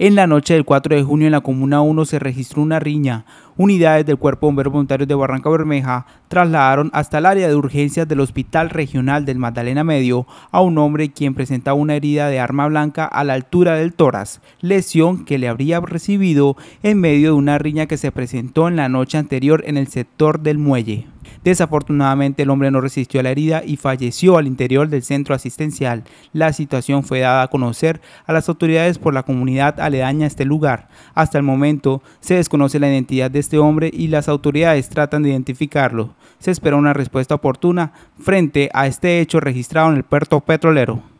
En la noche del 4 de junio en la Comuna 1 se registró una riña. Unidades del Cuerpo de Voluntarios de Barranca Bermeja trasladaron hasta el área de urgencias del Hospital Regional del Magdalena Medio a un hombre quien presentaba una herida de arma blanca a la altura del tórax, lesión que le habría recibido en medio de una riña que se presentó en la noche anterior en el sector del muelle. Desafortunadamente el hombre no resistió a la herida y falleció al interior del centro asistencial. La situación fue dada a conocer a las autoridades por la comunidad aledaña a este lugar. Hasta el momento se desconoce la identidad de este hombre y las autoridades tratan de identificarlo. Se espera una respuesta oportuna frente a este hecho registrado en el puerto petrolero.